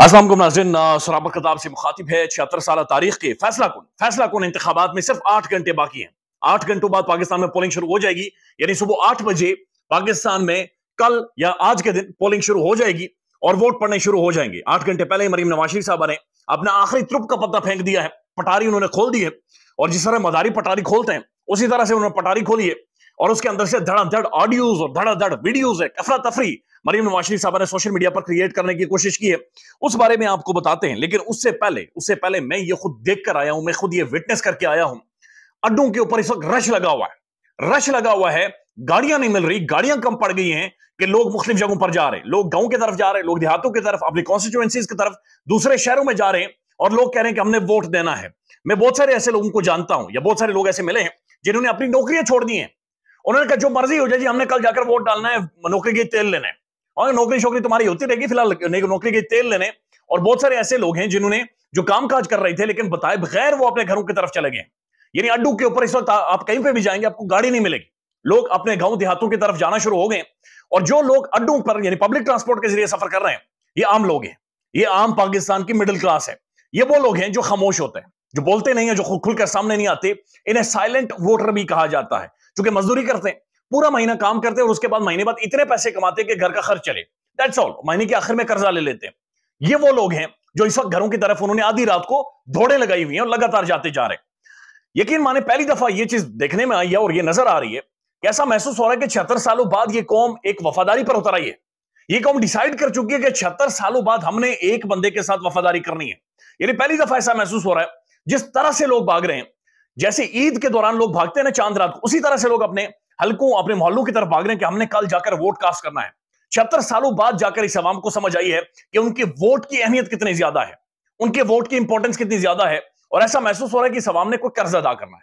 असलम नाजन सराबत खताब से मुखातिब है छिहत्तर साल तारीख के फैसला कौन फैसला कौन इंतबात में सिर्फ आठ घंटे बाकी हैं आठ घंटों बाद पाकिस्तान में पोलिंग शुरू हो जाएगी यानी सुबह आठ बजे पाकिस्तान में कल या आज के दिन पोलिंग शुरू हो जाएगी और वोट पड़ने शुरू हो जाएंगे आठ घंटे पहले ही मरीम नवाज शरीफ ने अपना आखिरी त्रुप का पत्ता फेंक दिया है पटारी उन्होंने खोल दी है और जिस तरह मदारी पटारी खोलते हैं उसी तरह से उन्होंने पटारी खोली है और उसके अंदर से धड़ाधड़ ऑडियोज और धड़ाधड़ वीडियोज है कफरा तफरी मरीम नवाशी साहब ने सोशल मीडिया पर क्रिएट करने की कोशिश की है उस बारे में आपको बताते हैं लेकिन उससे पहले उससे पहले मैं ये खुद देख कर आया हूं मैं खुद ये विटनेस करके आया हूं अड्डों के ऊपर इस वक्त रश लगा हुआ है रश लगा हुआ है गाड़ियां नहीं मिल रही गाड़ियां कम पड़ गई हैं कि लोग मुख्तलिफ जगहों पर जा रहे हैं लोग गांव की तरफ जा रहे हैं लोग देहातों की तरफ अपनी कॉन्स्टिट्यूएंसीज की तरफ दूसरे शहरों में जा रहे हैं और लोग कह रहे हैं कि हमने वोट देना है मैं बहुत सारे ऐसे लोगों को जानता हूं या बहुत सारे लोग ऐसे मिले हैं जिन्होंने अपनी नौकरियां छोड़ दी हैं उन्होंने कहा जो मर्जी हो जाए जी हमने कल जाकर वोट डालना है नौकरी की तेल लेना है और नौकरी शोकरी तुम्हारी होती रहेगी फिलहाल नौकरी के तेल लेने और बहुत सारे ऐसे लोग हैं जिन्होंने जो काम काज कर रहे थे लेकिन बताए बगैर वो अपने घरों की तरफ चले गए यानी अड्डू के ऊपर इस वक्त आप कहीं पे भी जाएंगे आपको गाड़ी नहीं मिलेगी लोग अपने गांव देहातों की तरफ जाना शुरू हो गए और जो लोग अड्डू पर यानी पब्लिक ट्रांसपोर्ट के जरिए सफर कर रहे हैं ये आम लोग हैं ये आम पाकिस्तान की मिडिल क्लास है ये वो लोग हैं जो खामोश होते हैं जो बोलते नहीं है जो खुलकर सामने नहीं आते इन्हें साइलेंट वोटर भी कहा जाता है चूंकि मजदूरी करते हैं पूरा महीना काम करते हैं और उसके बाद महीने बाद इतने पैसे कमाते हैं कि घर का खर्च चले दैट्स ऑल महीने के आखिर में कर्जा ले लेते हैं ये वो लोग हैं जो इस वक्त घरों की तरफ उन्होंने आधी रात को दौड़े लगाई हुई है और लगातार जाते जा रहे हैं यकीन माने पहली दफा ये चीज देखने में आई है और ये नजर आ रही है कैसा ऐसा महसूस हो रहा है कि छिहत्तर सालों बाद ये कौम एक वफादारी पर उतर आई है ये कौम डिसाइड कर चुकी है कि छिहत्तर सालों बाद हमने एक बंदे के साथ वफादारी करनी है यानी पहली दफा ऐसा महसूस हो रहा है जिस तरह से लोग भाग रहे हैं जैसे ईद के दौरान लोग भागते हैं ना चांद रात उसी तरह से लोग अपने हल्कों अपने मोहल्लों की तरफ भाग रहे हैं कि हमने कल जाकर वोट कास्ट करना है छिहत्तर सालों बाद जाकर इस आवाम को समझ आई है कि उनके वोट की अहमियत कितनी ज्यादा है उनके वोट की इंपॉर्टेंस कितनी ज्यादा है और ऐसा महसूस हो रहा है कि इस ने कोई कर्ज अदा करना है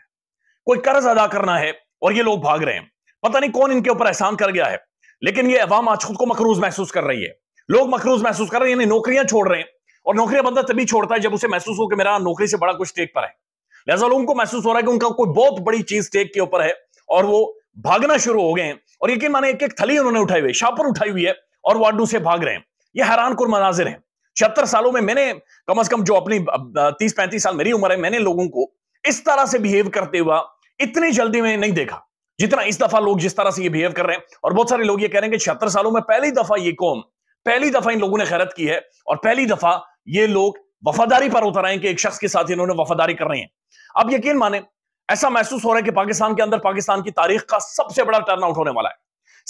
कोई कर्ज अदा करना है और ये लोग भाग रहे हैं पता नहीं कौन इनके ऊपर एहसान कर गया है लेकिन ये अवाम आज खुद को मकरूज महसूस कर रही है लोग मकरूज महसूस कर रहे हैं नौकरियां छोड़ रहे हैं और नौकरी बंदा तभी छोड़ता है जब उसे महसूस हो कि मेरा नौकरी से बड़ा कुछ टेक पर है लिहाजा लोगों को महसूस हो रहा है कि उनका कोई बहुत बड़ी चीज टेक के ऊपर है और वो भागना शुरू हो गए हैं और यकीन माने एक एक थली उन्होंने उठाई हुई शापर उठाई हुई है और वाडू से भाग रहे हैं ये हैरान कुर मनाजिर है छिहत्तर सालों में मैंने कम अज कम जो अपनी तीस पैंतीस साल मेरी उम्र है मैंने लोगों को इस तरह से बिहेव करते हुआ इतनी जल्दी में नहीं देखा जितना इस दफा लोग जिस तरह से ये बिहेव कर रहे हैं और बहुत सारे लोग ये कह रहे हैं कि छिहत्तर सालों में पहली दफा ये कौम पहली दफा इन लोगों ने खैरत की है और पहली दफा ये लोग वफादारी पर उतर आए कि एक शख्स के साथ इन्होंने वफादारी कर रहे हैं अब यकीन माने ऐसा महसूस हो रहा है कि पाकिस्तान के अंदर पाकिस्तान की तारीख का सबसे बड़ा टर्न आउट होने वाला है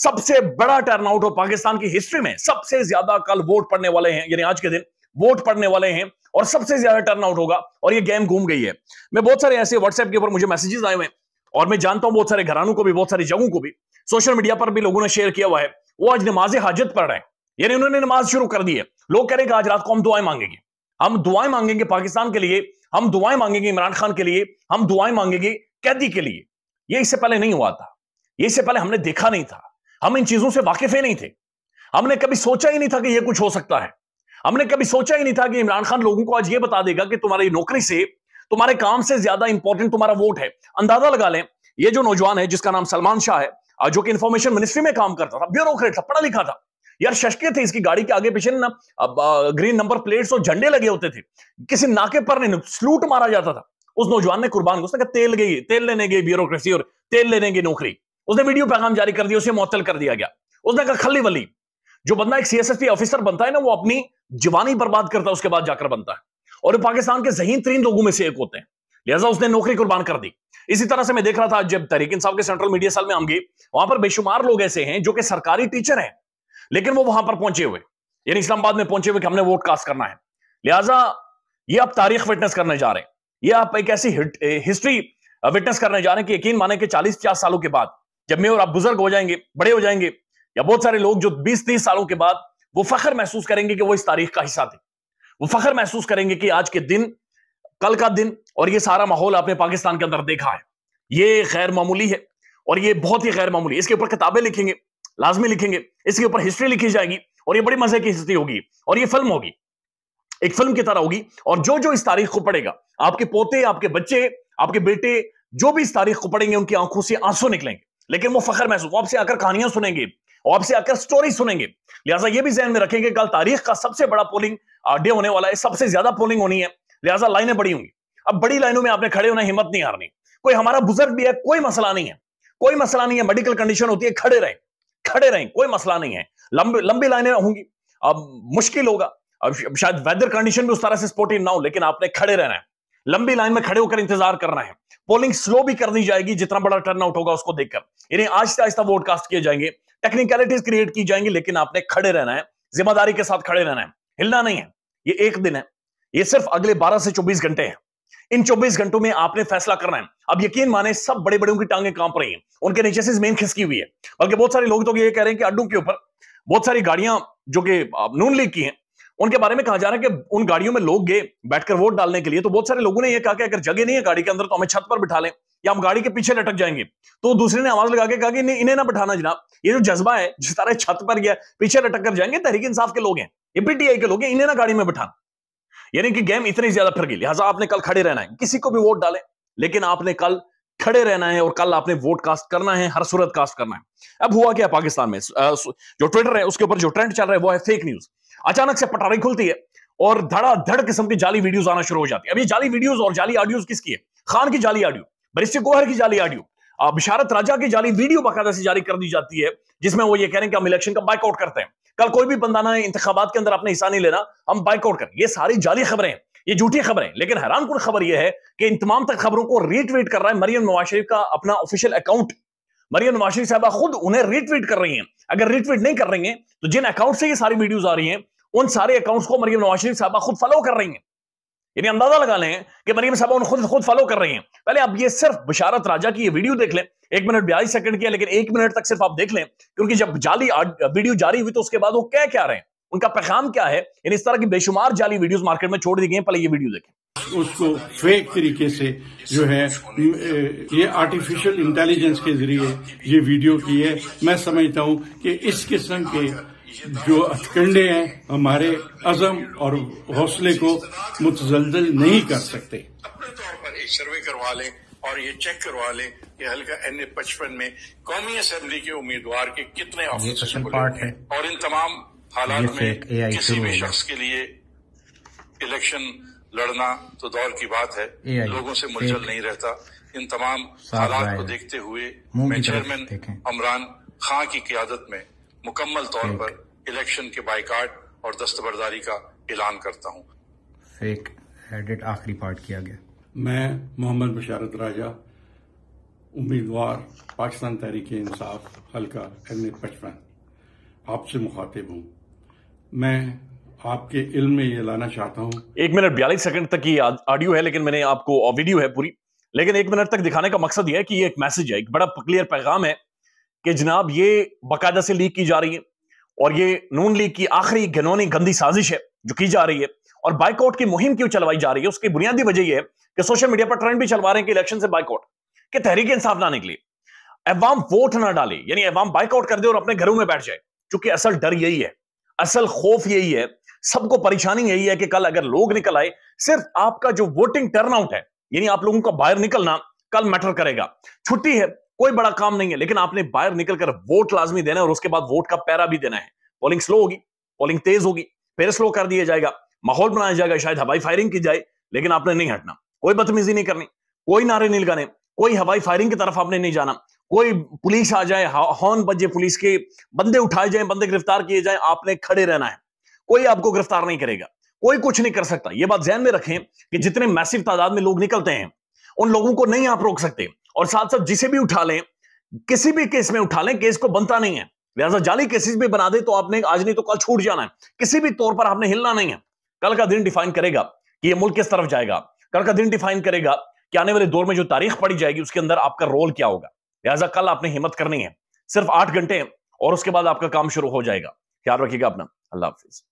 सबसे बड़ा टर्न आउट पाकिस्तान की हिस्ट्री में सबसे ज्यादा कल वोट पड़ने वाले हैं यानी आज के दिन वोट पड़ने वाले हैं और सबसे ज्यादा टर्न आउट होगा और ये गेम घूम गई है मैं बहुत सारे ऐसे व्हाट्सएप के ऊपर मुझे मैसेजेस आए हुए और मैं जानता हूं बहुत सारे घरानों को भी बहुत सारी जगहों को भी सोशल मीडिया पर भी लोगों ने शेयर किया हुआ है वो आज नमाज हाजत पढ़ रहे हैं यानी उन्होंने नमाज शुरू कर दी है लोग कह रहे हैं आज रात को हम दुआएं मांगेंगे हम दुआएं मांगेंगे पाकिस्तान के लिए हम दुआएं मांगेंगे इमरान खान के लिए हम दुआएं मांगेंगे कैदी के लिए ये इससे पहले नहीं हुआ था ये इससे पहले हमने देखा नहीं था हम इन चीजों से वाकिफ ही नहीं थे हमने कभी सोचा ही नहीं था कि यह कुछ हो सकता है हमने कभी सोचा ही नहीं था कि इमरान खान लोगों को आज ये बता देगा कि तुम्हारी नौकरी से तुम्हारे काम से ज्यादा इंपॉर्टेंट तुम्हारा वोट है अंदाजा लगा लें ये जो नौजवान है जिसका नाम सलमान शाह है जो कि इंफॉर्मेशन मिनिस्ट्री में काम करता था ब्यूरोक्रेट था पढ़ा लिखा था यार शशके थे इसकी गाड़ी के आगे पीछे ना ग्रीन नंबर प्लेट्स और झंडे लगे होते थे किसी नाके पर नहीं स्लूट मारा जाता था उस नौजवान ने कुर्बान उसने कहा तेल गई तेल लेने गई ब्यूरोक्रेसी और तेल लेने गई नौकरी उसने वीडियो पैगाम जारी कर दिया उसे मुअत्तल कर दिया गया उसने कहा खली वली जो बंदा एक सीएसएसपी ऑफिसर बनता है ना वो अपनी जवानी बर्बाद करता है उसके बाद जाकर बनता है और पाकिस्तान के जहीन तरीन लोगों में से एक होते हैं लिहाजा उसने नौकरी कुर्बान कर दी इसी तरह से मैं देख रहा था जब तहरीक इंसाफ के सेंट्रल मीडिया साल में हम गए वहां पर बेशुमार लोग ऐसे हैं जो कि सरकारी टीचर हैं लेकिन वो वहां पर पहुंचे हुए यानी इस्लामाबाद में पहुंचे हुए कि हमने वोट कास्ट करना है लिहाजा ये आप तारीख विटनेस करने जा रहे हैं ये आप एक ऐसी हिस्ट्री विटनेस करने जा रहे हैं कि यकीन माने कि चालीस पचास सालों के बाद जब मैं और आप बुजुर्ग हो जाएंगे बड़े हो जाएंगे या बहुत सारे लोग जो बीस तीस सालों के बाद वो फख्र महसूस करेंगे कि वो इस तारीख का हिस्सा थे वो फख्र महसूस करेंगे कि आज के दिन कल का दिन और ये सारा माहौल आपने पाकिस्तान के अंदर देखा है ये गैर मामूली है और ये बहुत ही गैर मामूली इसके ऊपर किताबें लिखेंगे लाजमी लिखेंगे इसके ऊपर हिस्ट्री लिखी जाएगी और ये बड़ी मजे की हिस्ट्री होगी और ये फिल्म होगी एक फिल्म की तरह होगी और जो जो इस तारीख को पड़ेगा आपके पोते आपके बच्चे आपके बेटे जो भी इस तारीख को पढ़ेंगे उनकी आंखों से आंसू निकलेंगे लेकिन वो फखर महसूस वो आपसे आकर कहानियां सुनेंगे और आपसे आकर स्टोरी सुनेंगे लिहाजा ये भी जहन में रखेंगे कल तारीख का सबसे बड़ा पोलिंग डे होने वाला है सबसे ज्यादा पोलिंग होनी है लिहाजा लाइनें बड़ी होंगी अब बड़ी लाइनों में आपने खड़े होना हिम्मत नहीं हारनी कोई हमारा बुजुर्ग भी है कोई मसला नहीं है कोई मसला नहीं है मेडिकल कंडीशन होती है खड़े रहे खड़े रहें कोई मसला नहीं है लंबी लंबी लाइनें होंगी अब मुश्किल होगा अब शायद वेदर कंडीशन भी उस तरह से स्पोर्टिव ना हो लेकिन आपने खड़े रहना है लंबी लाइन में खड़े होकर इंतजार करना है पोलिंग स्लो भी कर दी जाएगी जितना बड़ा टर्न आउट होगा उसको देखकर यानी आहिस्ता आहिस्ता वोट कास्ट किए जाएंगे टेक्निकलिटीज क्रिएट की जाएंगी लेकिन आपने खड़े रहना है जिम्मेदारी के साथ खड़े रहना है हिलना नहीं है ये एक दिन है ये सिर्फ अगले बारह से चौबीस घंटे हैं इन 24 घंटों में आपने फैसला करना है अब यकीन माने सब बड़े बड़े की टांगे कांप रही हैं उनके नीचे से मेन खिसकी हुई है बल्कि बहुत सारे लोग तो ये कह रहे हैं कि अड्डों के ऊपर बहुत सारी गाड़ियां जो कि नून लीग की हैं उनके बारे में कहा जा रहा है कि उन गाड़ियों में लोग गए बैठकर वोट डालने के लिए तो बहुत सारे लोगों ने यह कहा कि अगर जगह नहीं है गाड़ी के अंदर तो हमें छत पर बिठा लें या हम गाड़ी के पीछे लटक जाएंगे तो दूसरे ने आवाज लगा के कहा कि नहीं इन्हें ना बिठाना जनाब ये जो जज्बा है जिस तरह छत पर गया पीछे लटक कर जाएंगे तहरीक इंसाफ के लोग हैं ये पीटीआई के लोग हैं इन्हें ना गाड़ी में बिठाना यानी कि गेम इतनी ज्यादा फिर गई लिहाजा आपने कल खड़े रहना है किसी को भी वोट डालें लेकिन आपने कल खड़े रहना है और कल आपने वोट कास्ट करना है हर सूरत कास्ट करना है अब हुआ क्या पाकिस्तान में जो ट्विटर है उसके ऊपर जो ट्रेंड चल रहा है वो है फेक न्यूज अचानक से पटारी खुलती है और धड़ा धड़ किस्म की जाली वीडियोस आना शुरू हो जाती है अब ये जाली वीडियोस और जाली ऑडियोज किसकी है खान की जाली ऑडियो बरिस्टर गोहर की जाली ऑडियो बिशारत राजा की जाली वीडियो बाकायदा से जारी कर दी जाती है जिसमें वो ये कह रहे हैं कि हम इलेक्शन का बाइकआउट करते हैं कल कोई भी बंदा ना इंतबात के अंदर अपने हिस्सा नहीं लेना हम बाइकआउट करें ये सारी जाली खबरें हैं ये झूठी खबरें हैं लेकिन हैरान कुल खबर यह है कि इन तमाम तक खबरों को रीट्वीट कर रहा है मरियम नवाज शरीफ का अपना ऑफिशियल अकाउंट मरियम नवाज शरीफ साहबा खुद उन्हें रीट्वीट कर रही हैं अगर रीट्वीट नहीं कर रही हैं तो जिन अकाउंट से ये सारी वीडियोज आ रही हैं उन सारे अकाउंट्स को मरियम नवाज शरीफ साहबा खुद फॉलो कर रही हैं यानी अंदाजा लगा लें कि मरीम साहब उन खुद खुद फॉलो कर रही हैं पहले आप ये सिर्फ बशारत राजा की ये वीडियो देख लें एक मिनट बयालीस सेकंड की है लेकिन एक मिनट तक सिर्फ आप देख लें क्योंकि जब जाली वीडियो जारी हुई तो उसके बाद वो कह क्या रहे हैं उनका पैगाम क्या है यानी इस तरह की बेशुमार जाली वीडियो मार्केट में छोड़ दी गई पहले ये वीडियो देखें उसको फेक तरीके से जो है ये आर्टिफिशियल इंटेलिजेंस के जरिए ये वीडियो की है मैं समझता हूँ कि इस किस्म के जो अटकंडे हैं हमारे अजम और हौसले को मुतजलजल नहीं कर सकते अपने तौर पर एक सर्वे करवा लें और ये चेक करवा लें कि हल्का एन ए पचपन में कौमी असम्बली के उम्मीदवार के कितने ऑफिसर पार्ट है और इन तमाम हालात में किसी भी शख्स के लिए इलेक्शन लड़ना तो दौर की बात है लोगों से मुलझल नहीं रहता इन तमाम हालात को देखते हुए मैं चेयरमैन अमरान खां की क्यादत में मुकम्मल तौर पर इलेक्शन के बाइकाट और दस्तबरदारी का ऐलान करता हूँ फेक एडिट आखिरी पार्ट किया गया मैं मोहम्मद बशारत राजा उम्मीदवार पाकिस्तान तहरीक इंसाफ हल्का एन ए पचपन आपसे मुखातिब हूँ मैं आपके इल्म में ये लाना चाहता हूँ एक मिनट बयालीस सेकंड तक ये ऑडियो है लेकिन मैंने आपको वीडियो है पूरी लेकिन एक मिनट तक दिखाने का मकसद यह है कि ये एक मैसेज है एक बड़ा क्लियर पैगाम है कि जनाब ये बाकायदा से लीक की जा रही है और ये नून लीग की आखिरी घनौनी गंदी साजिश है जो की जा रही है और बाइकआउट की मुहिम क्यों चलवाई जा रही है उसकी बुनियादी वजह यह है कि सोशल मीडिया पर ट्रेंड भी चलवा रहे हैं कि इलेक्शन से बाइकआउट के तहरीक इंसाफ ना निकले अवाम वोट ना डाले यानी अवाम बाइकआउट कर दे और अपने घरों में बैठ जाए क्योंकि असल डर यही है असल खौफ यही है सबको परेशानी यही है कि कल अगर लोग निकल आए सिर्फ आपका जो वोटिंग टर्नआउट है यानी आप लोगों का बाहर निकलना कल मैटर करेगा छुट्टी है कोई बड़ा काम नहीं है लेकिन आपने बाहर निकलकर वोट लाजमी देना है और उसके बाद वोट का पैरा भी देना है पोलिंग स्लो होगी पोलिंग तेज होगी फिर स्लो कर दिया जाएगा माहौल बनाया जाएगा शायद हवाई फायरिंग की जाए लेकिन आपने नहीं हटना कोई बदतमीजी नहीं करनी कोई नारे नहीं लगाने कोई हवाई फायरिंग की तरफ आपने नहीं जाना कोई पुलिस आ जाए हॉर्न बजे पुलिस के बंदे उठाए जाए बंदे गिरफ्तार किए जाए आपने खड़े रहना है कोई आपको गिरफ्तार नहीं करेगा कोई कुछ नहीं कर सकता यह बात जहन में रखें कि जितने मैसिव तादाद में लोग निकलते हैं उन लोगों को नहीं आप रोक सकते और साथ साथ जिसे भी उठा लें किसी भी केस में उठा लें केस को बनता नहीं है लिहाजा जाली केसेस भी बना दे तो आपने आज नहीं तो कल छूट जाना है किसी भी तौर पर आपने हिलना नहीं है कल का दिन डिफाइन करेगा कि यह मुल्क किस तरफ जाएगा कल का दिन डिफाइन करेगा कि आने वाले दौर में जो तारीख पड़ी जाएगी उसके अंदर आपका रोल क्या होगा लिहाजा कल आपने हिम्मत करनी है सिर्फ आठ घंटे और उसके बाद आपका काम शुरू हो जाएगा ख्याल रखिएगा अपना अल्लाह हाफिज़